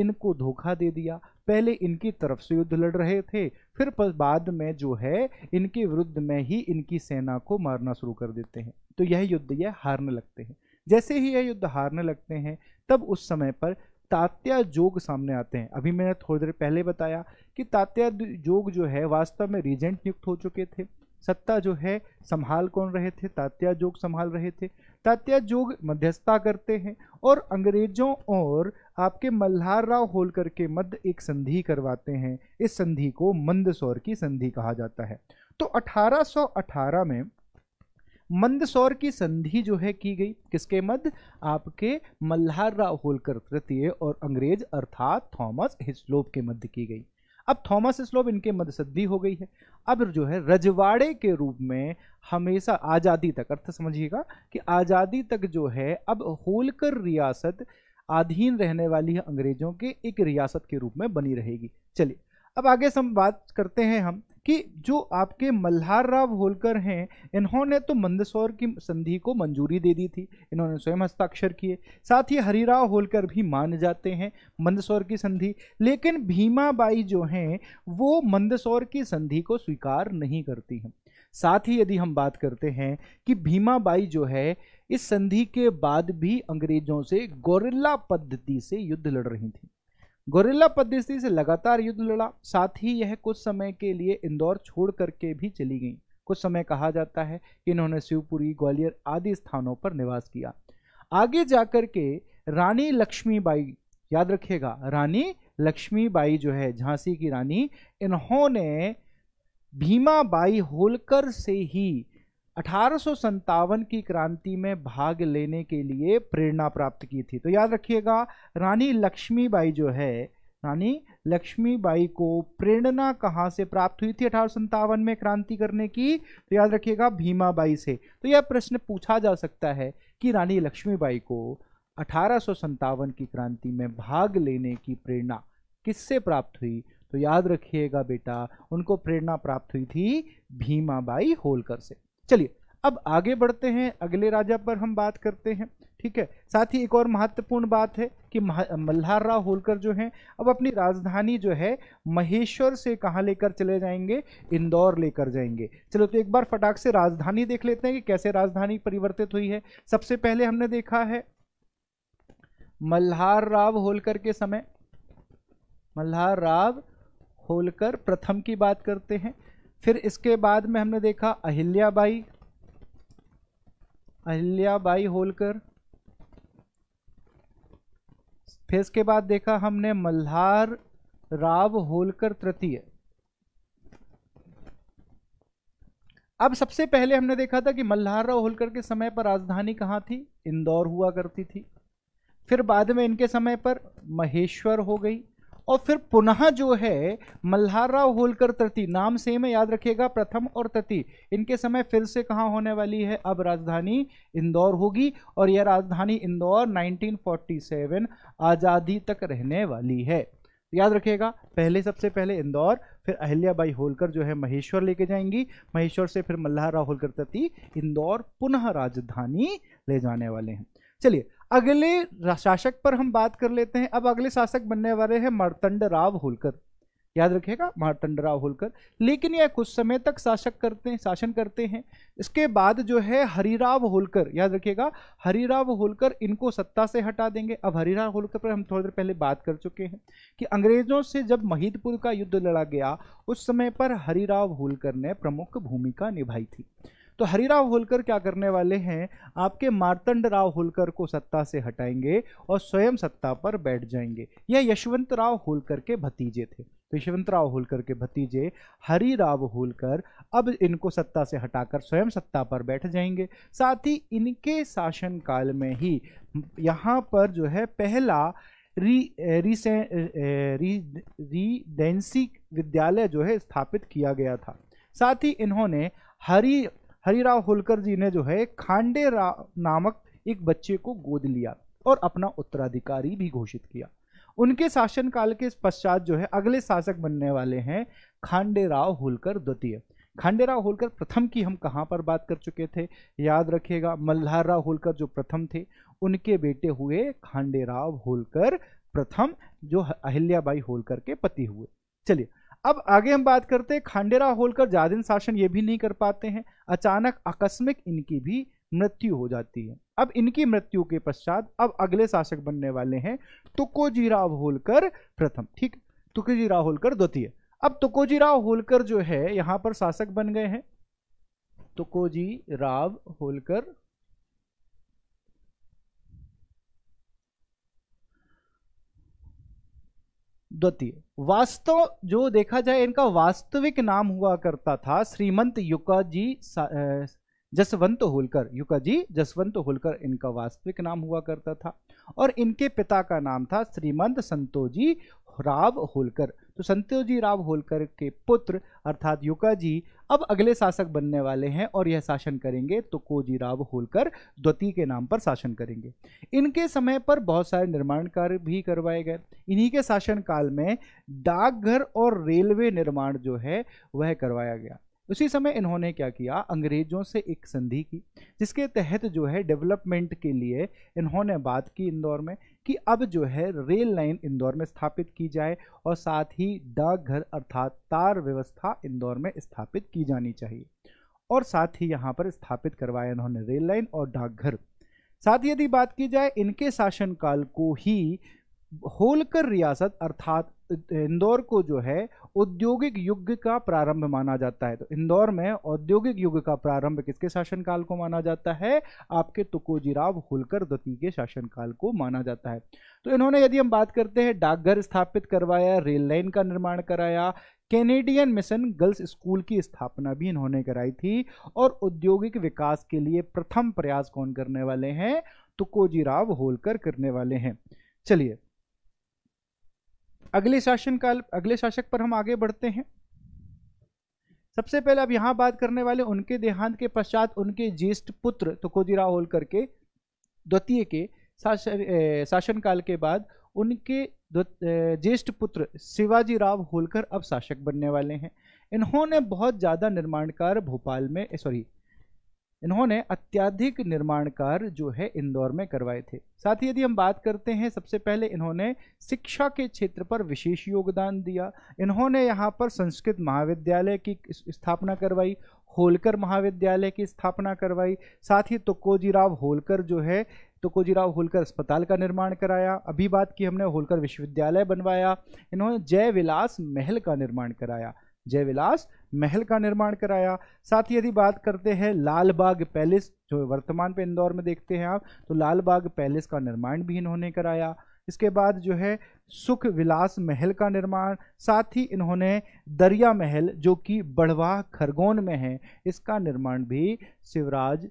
इनको धोखा दे दिया पहले इनकी तरफ से युद्ध लड़ रहे थे फिर बाद में जो है इनके विरुद्ध में ही इनकी सेना को मारना शुरू कर देते हैं तो यह युद्ध यह हारने लगते हैं जैसे ही यह युद्ध हारने लगते हैं तब उस समय पर तात्या जोग सामने आते हैं अभी मैंने थोड़ी देर पहले बताया कि तात्या जोग जो है वास्तव में रीजेंट नियुक्त हो चुके थे सत्ता जो है संभाल कौन रहे थे तात्या जोग संभाल रहे थे तात्या जोग मध्यस्थता करते हैं और अंग्रेजों और आपके मल्हार राव होलकर के मध्य एक संधि करवाते हैं इस संधि को मंदसौर की संधि कहा जाता है तो 1818 में मंदसौर की संधि जो है की गई किसके मध्य आपके मल्हार राव होलकर तृतीय और अंग्रेज अर्थात थॉमस हिस्लोप के मध्य की गई अब थॉमस स्लोब इनके मदसद्दी हो गई है अब जो है रजवाड़े के रूप में हमेशा आज़ादी तक अर्थ समझिएगा कि आज़ादी तक जो है अब होलकर रियासत अधीन रहने वाली अंग्रेज़ों के एक रियासत के रूप में बनी रहेगी चलिए अब आगे हम बात करते हैं हम कि जो आपके मल्हार राव होलकर हैं इन्होंने तो मंदसौर की संधि को मंजूरी दे दी थी इन्होंने स्वयं हस्ताक्षर किए साथ ही हरिराव होलकर भी मान जाते हैं मंदसौर की संधि लेकिन भीमाबाई जो हैं वो मंदसौर की संधि को स्वीकार नहीं करती हैं साथ ही यदि हम बात करते हैं कि भीमाबाई जो है इस संधि के बाद भी अंग्रेजों से गोरिल्ला पद्धति से युद्ध लड़ रही थी गोरिल्ला पद्धति से लगातार युद्ध लड़ा साथ ही यह कुछ समय के लिए इंदौर छोड़ करके भी चली गई कुछ समय कहा जाता है कि इन्होंने शिवपुरी ग्वालियर आदि स्थानों पर निवास किया आगे जाकर के रानी लक्ष्मीबाई याद रखिएगा रानी लक्ष्मीबाई जो है झांसी की रानी इन्होंने भीमाबाई होलकर से ही अठारह की क्रांति में भाग लेने के लिए प्रेरणा प्राप्त की थी तो याद रखिएगा रानी लक्ष्मीबाई जो है रानी लक्ष्मीबाई को प्रेरणा कहाँ से प्राप्त हुई थी अठारह में क्रांति करने की तो याद रखिएगा भीमाबाई से तो यह प्रश्न पूछा जा सकता है कि रानी लक्ष्मीबाई को अठारह की क्रांति में भाग लेने की प्रेरणा किससे प्राप्त हुई तो याद रखिएगा बेटा उनको प्रेरणा प्राप्त हुई थी भीमाबाई होलकर से चलिए अब आगे बढ़ते हैं अगले राजा पर हम बात करते हैं ठीक है साथ ही एक और महत्वपूर्ण बात है कि मल्हार राव होलकर जो हैं अब अपनी राजधानी जो है महेश्वर से कहाँ लेकर चले जाएंगे इंदौर लेकर जाएंगे चलो तो एक बार फटाक से राजधानी देख लेते हैं कि कैसे राजधानी परिवर्तित हुई है सबसे पहले हमने देखा है मल्हार राव होलकर के समय मल्हार राव होलकर प्रथम की बात करते हैं फिर इसके बाद में हमने देखा अहिल्याबाई अहिल्याबाई होलकर फिर इसके बाद देखा हमने मल्हार राव होलकर तृतीय अब सबसे पहले हमने देखा था कि मल्हार राव होलकर के समय पर राजधानी कहाँ थी इंदौर हुआ करती थी फिर बाद में इनके समय पर महेश्वर हो गई और फिर पुनः जो है मल्हार राव होलकर तृतीय नाम सेम है याद रखिएगा प्रथम और तृतीय इनके समय फिर से कहाँ होने वाली है अब राजधानी इंदौर होगी और यह राजधानी इंदौर 1947 आज़ादी तक रहने वाली है याद रखिएगा पहले सबसे पहले इंदौर फिर अहिल्याबाई होलकर जो है महेश्वर लेके जाएंगी महेश्वर से फिर मल्हार राव होलकर तृतीय इंदौर पुनः राजधानी ले जाने वाले हैं चलिए अगले शासक पर हम बात कर लेते हैं अब अगले शासक बनने वाले हैं मारतंड राव होलकर याद रखिएगा मारतंड राव होलकर लेकिन यह कुछ समय तक शासक करते हैं शासन करते हैं इसके बाद जो है हरिराव होलकर याद रखिएगा हरिराव होलकर इनको सत्ता से हटा देंगे अब हरिराव होलकर पर हम थोड़ी देर पहले बात कर चुके हैं कि अंग्रेजों से जब महिदपुर का युद्ध लड़ा गया उस समय पर हरिराव होलकर ने प्रमुख भूमिका निभाई थी तो हरिराव होलकर क्या करने वाले हैं आपके मार्तंड राव होलकर को सत्ता से हटाएंगे और स्वयं सत्ता पर बैठ जाएंगे यह यशवंत राव होलकर के भतीजे थे तो यशवंत राव होलकर के भतीजे हरी राव होलकर अब इनको सत्ता से हटाकर स्वयं सत्ता पर बैठ जाएंगे साथ ही इनके शासनकाल में ही यहाँ पर जो है पहला री रीसे विद्यालय जो है स्थापित किया गया था साथ ही इन्होंने हरी हरिराव होलकर जी ने जो है खांडे राव नामक एक बच्चे को गोद लिया और अपना उत्तराधिकारी भी घोषित किया उनके शासनकाल के पश्चात जो है अगले शासक बनने वाले हैं खांडे राव होलकर द्वितीय खांडेराव होलकर प्रथम की हम कहाँ पर बात कर चुके थे याद रखिएगा राव होलकर जो प्रथम थे उनके बेटे हुए खांडेराव होलकर प्रथम जो अहिल्याबाई होलकर के पति हुए चलिए अब आगे हम बात करते हैं खंडेरा होलकर जादिन शासन ये भी नहीं कर पाते हैं अचानक आकस्मिक इनकी भी मृत्यु हो जाती है अब इनकी मृत्यु के पश्चात अब अगले शासक बनने वाले हैं तुकोजीराव होलकर प्रथम ठीक तुकोजीराव होलकर द्वितीय अब तुकोजीराव होलकर जो है यहां पर शासक बन गए हैं तुकोजी राव होलकर द्वितीय वास्तव जो देखा जाए इनका वास्तविक नाम हुआ करता था श्रीमंत युका जी जसवंत होलकर युका जी जसवंत होलकर इनका वास्तविक नाम हुआ करता था और इनके पिता का नाम था श्रीमंत संतोजी राव होलकर तो संतोजी राव होलकर के पुत्र अर्थात युकाजी अब अगले शासक बनने वाले हैं और यह शासन करेंगे तो कोजी राव होलकर द्वती के नाम पर शासन करेंगे इनके समय पर बहुत सारे निर्माण कार्य भी करवाए गए इन्हीं के शासनकाल में डाकघर और रेलवे निर्माण जो है वह करवाया गया उसी समय इन्होंने क्या किया अंग्रेजों से एक संधि की जिसके तहत जो है डेवलपमेंट के लिए इन्होंने बात की इंदौर में कि अब जो है रेल लाइन इंदौर में स्थापित की जाए और साथ ही डाकघर अर्थात तार व्यवस्था इंदौर में स्थापित की जानी चाहिए और साथ ही यहाँ पर स्थापित करवाया इन्होंने रेल लाइन और डाकघर साथ ही यदि बात की जाए इनके शासनकाल को ही होलकर रियासत अर्थात इंदौर को जो है औद्योगिक युग का प्रारंभ माना जाता है तो इंदौर में औद्योगिक युग का प्रारंभ किसके शासनकाल को माना जाता है आपके तुकोजीराव होलकर दती के शासनकाल को माना जाता है तो इन्होंने यदि हम बात करते हैं डाकघर स्थापित करवाया रेल लाइन का निर्माण कराया कैनेडियन मिशन गर्ल्स स्कूल की स्थापना भी इन्होंने कराई थी और औद्योगिक विकास के लिए प्रथम प्रयास कौन करने वाले हैं तुकोजीराव होलकर करने वाले हैं चलिए अगले शासन काल अगले शासक पर हम आगे बढ़ते हैं सबसे पहले अब यहां बात करने वाले उनके देहांत के पश्चात उनके ज्येष्ठ पुत्र तुकोजीराव होलकर के द्वितीय के शासन शासनकाल के बाद उनके ज्येष्ठ पुत्र शिवाजी राव होलकर अब शासक बनने वाले हैं इन्होंने बहुत ज़्यादा निर्माण कार्य भोपाल में सॉरी इन्होंने अत्याधिक निर्माण कार्य जो है इंदौर में करवाए थे साथ ही यदि हम बात करते हैं सबसे पहले इन्होंने शिक्षा के क्षेत्र पर विशेष योगदान दिया इन्होंने यहाँ पर संस्कृत महाविद्यालय की स्थापना करवाई होलकर महाविद्यालय की स्थापना करवाई साथ ही तुकोजीराव होलकर जो है तुकोजीराव होलकर अस्पताल का निर्माण कराया अभी बात की हमने होलकर विश्वविद्यालय बनवाया इन्होंने जयविलास महल का निर्माण कराया जयविलास महल का निर्माण कराया साथ ही यदि बात करते हैं लाल बाग पैलेस जो वर्तमान पे इंदौर में देखते हैं आप तो लाल बाग पैलेस का निर्माण भी इन्होंने कराया इसके बाद जो है सुख विलास महल का निर्माण साथ ही इन्होंने दरिया महल जो कि बढ़वा खरगोन में है इसका निर्माण भी शिवराज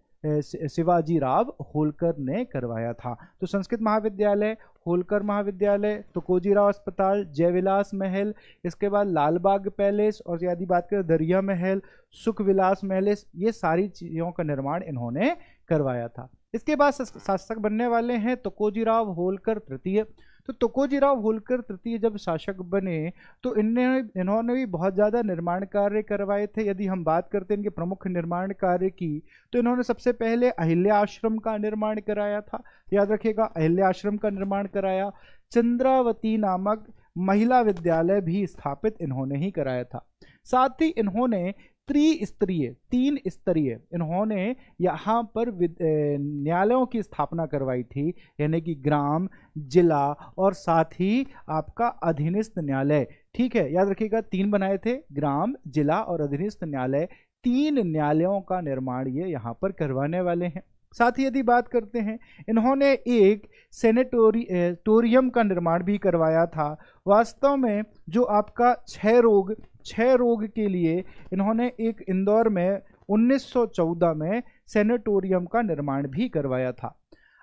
शिवाजी राव होलकर ने करवाया था तो संस्कृत महाविद्यालय होलकर महाविद्यालय तुकोजीराव तो अस्पताल जयविलास महल इसके बाद लालबाग पैलेस और तो यदि बात करें दरिया महल सुखविलास विलास महल ये सारी चीज़ों का निर्माण इन्होंने करवाया था इसके बाद शासक बनने वाले हैं तुकोजीराव तो होलकर तृतीय तो तुकोजीराव होलकर तृतीय जब शासक बने तो इनने इन्होंने भी बहुत ज़्यादा निर्माण कार्य करवाए थे यदि हम बात करते हैं इनके प्रमुख निर्माण कार्य की तो इन्होंने सबसे पहले अहिल्या आश्रम का निर्माण कराया था याद रखिएगा अहिल्या आश्रम का निर्माण कराया चंद्रावती नामक महिला विद्यालय भी स्थापित इन्होंने ही कराया था साथ ही इन्होंने त्रिस्तरीय तीन स्तरीय इन्होंने यहाँ पर न्यायालयों की स्थापना करवाई थी यानी कि ग्राम जिला और साथ ही आपका अधीनस्थ न्यायालय ठीक है याद रखिएगा तीन बनाए थे ग्राम जिला और अधीनस्थ न्यायालय तीन न्यायालयों का निर्माण ये यहाँ पर करवाने वाले हैं साथ ही यदि बात करते हैं इन्होंने एक सेनेटोरी टोरियम का निर्माण भी करवाया था वास्तव में जो आपका क्षय रोग छह रोग के लिए इन्होंने एक इंदौर में 1914 में सेनेटोरियम का निर्माण भी करवाया था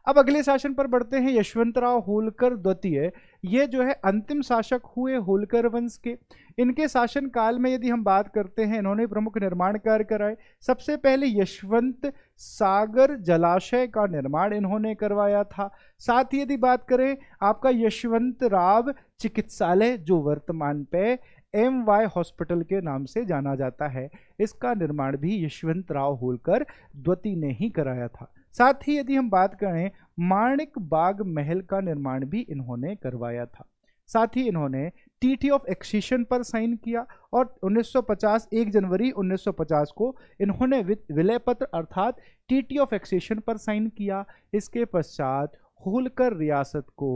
अब अगले शासन पर बढ़ते हैं यशवंतराव होलकर द्वितीय ये जो है अंतिम शासक हुए होलकर वंश के इनके शासन काल में यदि हम बात करते हैं इन्होंने प्रमुख निर्माण कार्य कराए सबसे पहले यशवंत सागर जलाशय का निर्माण इन्होंने करवाया था साथ ही यदि बात करें आपका यशवंत राव चिकित्सालय जो वर्तमान पे एम वाई हॉस्पिटल के नाम से जाना जाता है इसका निर्माण भी यशवंत राव होलकर द्वती ने ही कराया था साथ ही यदि हम बात करें माणिक बाग महल का निर्माण भी इन्होंने करवाया था साथ ही इन्होंने टीटी ऑफ एक्सीशन पर साइन किया और 1950 1 जनवरी 1950 को इन्होंने विलय पत्र अर्थात टीटी ऑफ एक्सीशन पर साइन किया इसके पश्चात होलकर रियासत को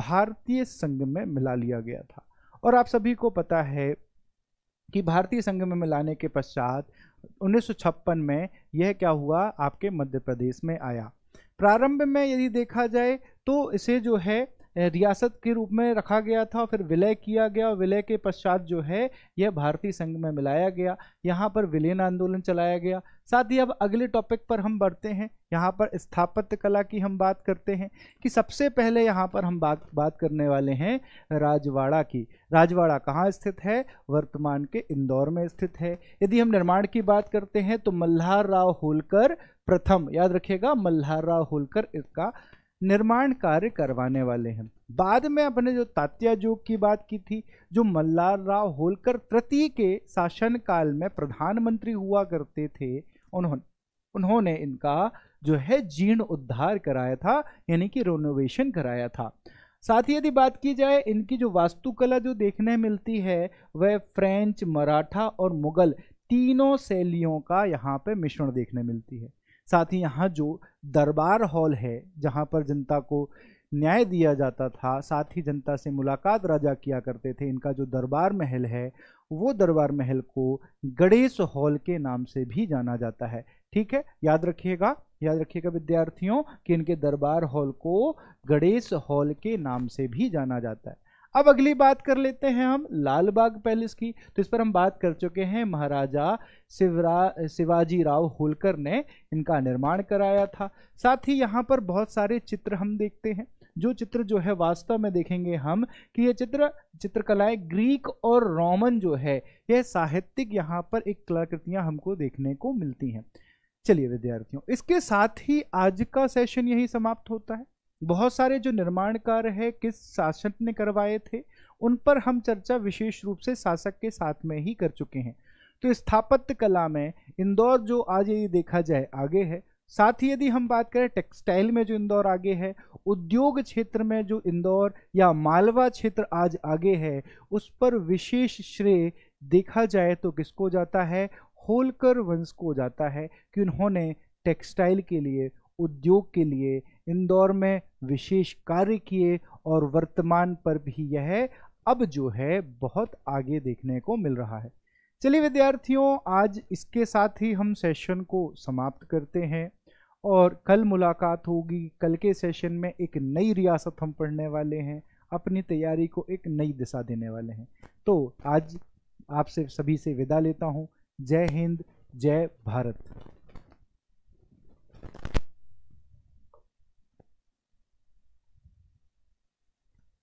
भारतीय संघ में मिला लिया गया था और आप सभी को पता है कि भारतीय संघ में मिलाने के पश्चात उन्नीस में यह क्या हुआ आपके मध्य प्रदेश में आया प्रारंभ में यदि देखा जाए तो इसे जो है रियासत के रूप में रखा गया था फिर विलय किया गया और विलय के पश्चात जो है यह भारतीय संघ में मिलाया गया यहाँ पर विलयन आंदोलन चलाया गया साथ ही अब अगले टॉपिक पर हम बढ़ते हैं यहाँ पर स्थापत्य कला की हम बात करते हैं कि सबसे पहले यहाँ पर हम बात बात करने वाले हैं राजवाड़ा की राजवाड़ा कहाँ स्थित है वर्तमान के इंदौर में स्थित है यदि हम निर्माण की बात करते हैं तो मल्हार राव होलकर प्रथम याद रखिएगा मल्हार राव होलकर इसका निर्माण कार्य करवाने वाले हैं बाद में अपने जो तात्या जोग की बात की थी जो मल्लार राव होलकर तृतीय के शासनकाल में प्रधानमंत्री हुआ करते थे उन्होंने उन्होंने इनका जो है जीर्ण उद्धार कराया था यानी कि रोनोवेशन कराया था साथ ही यदि बात की जाए इनकी जो वास्तुकला जो देखने मिलती है वह फ्रेंच मराठा और मुगल तीनों शैलियों का यहाँ पे मिश्रण देखने मिलती है साथ ही यहाँ जो दरबार हॉल है जहाँ पर जनता को न्याय दिया जाता था साथ ही जनता से मुलाकात राजा किया करते थे इनका जो दरबार महल है वो दरबार महल को गणेश हॉल के नाम से भी जाना जाता है ठीक है याद रखिएगा याद रखिएगा विद्यार्थियों कि इनके दरबार हॉल को गणेश हॉल के नाम से भी जाना जाता है अब अगली बात कर लेते हैं हम लाल बाग पैलेस की तो इस पर हम बात कर चुके हैं महाराजा शिवरा शिवाजी राव होलकर ने इनका निर्माण कराया था साथ ही यहाँ पर बहुत सारे चित्र हम देखते हैं जो चित्र जो है वास्तव में देखेंगे हम कि ये चित्र चित्रकलाएं ग्रीक और रोमन जो है यह साहित्यिक यहाँ पर एक कलाकृतियाँ हमको देखने को मिलती हैं चलिए विद्यार्थियों इसके साथ ही आज का सेशन यही समाप्त होता है बहुत सारे जो निर्माण कार्य है किस शासक ने करवाए थे उन पर हम चर्चा विशेष रूप से शासक के साथ में ही कर चुके हैं तो स्थापत्य कला में इंदौर जो आज यदि देखा जाए आगे है साथ ही यदि हम बात करें टेक्सटाइल में जो इंदौर आगे है उद्योग क्षेत्र में जो इंदौर या मालवा क्षेत्र आज आगे है उस पर विशेष श्रेय देखा जाए तो किसको जाता है होलकर वंश को जाता है कि उन्होंने टेक्सटाइल के लिए उद्योग के लिए इंदौर में विशेष कार्य किए और वर्तमान पर भी यह अब जो है बहुत आगे देखने को मिल रहा है चलिए विद्यार्थियों आज इसके साथ ही हम सेशन को समाप्त करते हैं और कल मुलाकात होगी कल के सेशन में एक नई रियासत हम पढ़ने वाले हैं अपनी तैयारी को एक नई दिशा देने वाले हैं तो आज आपसे सभी से विदा लेता हूँ जय हिंद जय भारत